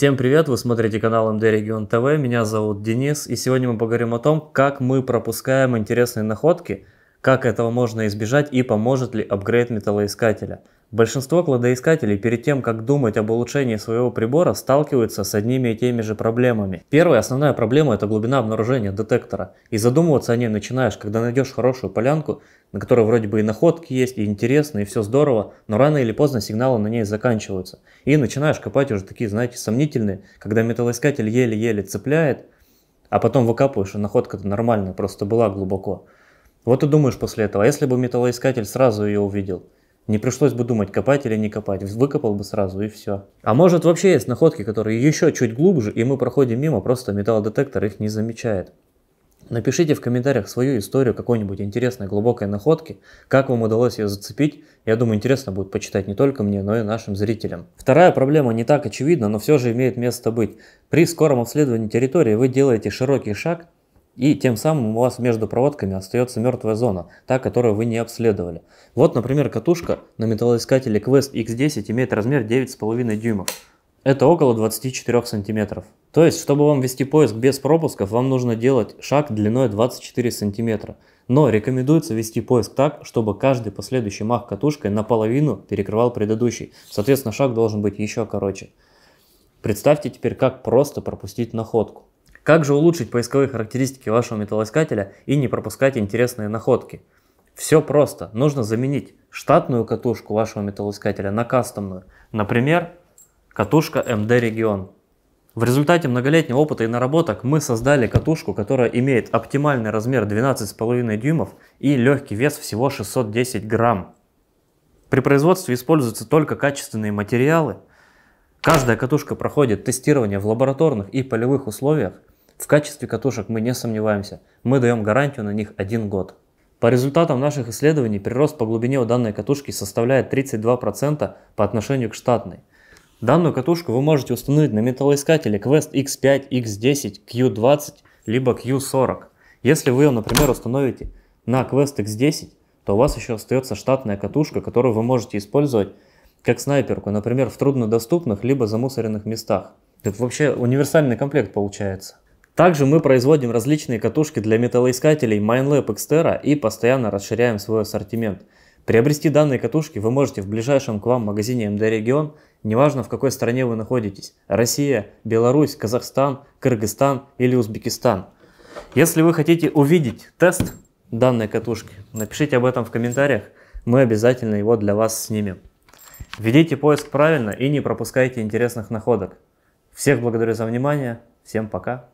Всем привет, вы смотрите канал МД Регион ТВ, меня зовут Денис, и сегодня мы поговорим о том, как мы пропускаем интересные находки, как этого можно избежать и поможет ли апгрейд металлоискателя – Большинство кладоискателей перед тем, как думать об улучшении своего прибора, сталкиваются с одними и теми же проблемами. Первая основная проблема – это глубина обнаружения детектора. И задумываться о ней начинаешь, когда найдешь хорошую полянку, на которой вроде бы и находки есть, и интересно, и все здорово, но рано или поздно сигналы на ней заканчиваются. И начинаешь копать уже такие, знаете, сомнительные, когда металлоискатель еле-еле цепляет, а потом выкапываешь, и находка-то нормальная, просто была глубоко. Вот и думаешь после этого, а если бы металлоискатель сразу ее увидел – не пришлось бы думать, копать или не копать. Выкопал бы сразу и все. А может вообще есть находки, которые еще чуть глубже, и мы проходим мимо, просто металлодетектор их не замечает. Напишите в комментариях свою историю какой-нибудь интересной глубокой находки, как вам удалось ее зацепить. Я думаю, интересно будет почитать не только мне, но и нашим зрителям. Вторая проблема не так очевидна, но все же имеет место быть. При скором обследовании территории вы делаете широкий шаг, и тем самым у вас между проводками остается мертвая зона, та, которую вы не обследовали. Вот, например, катушка на металлоискателе Quest X10 имеет размер 9,5 дюймов. Это около 24 сантиметров. То есть, чтобы вам вести поиск без пропусков, вам нужно делать шаг длиной 24 сантиметра. Но рекомендуется вести поиск так, чтобы каждый последующий мах катушкой наполовину перекрывал предыдущий. Соответственно, шаг должен быть еще короче. Представьте теперь, как просто пропустить находку. Как же улучшить поисковые характеристики вашего металлоискателя и не пропускать интересные находки? Все просто. Нужно заменить штатную катушку вашего металлоискателя на кастомную. Например, катушка MD Регион. В результате многолетнего опыта и наработок мы создали катушку, которая имеет оптимальный размер 12,5 дюймов и легкий вес всего 610 грамм. При производстве используются только качественные материалы. Каждая катушка проходит тестирование в лабораторных и полевых условиях, в качестве катушек мы не сомневаемся, мы даем гарантию на них один год. По результатам наших исследований прирост по глубине у данной катушки составляет 32% по отношению к штатной. Данную катушку вы можете установить на металлоискателе Quest X5, X10, Q20 либо Q40. Если вы ее, например, установите на Quest X10, то у вас еще остается штатная катушка, которую вы можете использовать как снайперку, например, в труднодоступных либо замусоренных местах. Это вообще универсальный комплект получается. Также мы производим различные катушки для металлоискателей MineLab Xterra и постоянно расширяем свой ассортимент. Приобрести данные катушки вы можете в ближайшем к вам магазине МД Регион, неважно в какой стране вы находитесь – Россия, Беларусь, Казахстан, Кыргызстан или Узбекистан. Если вы хотите увидеть тест данной катушки, напишите об этом в комментариях, мы обязательно его для вас снимем. Ведите поиск правильно и не пропускайте интересных находок. Всех благодарю за внимание, всем пока!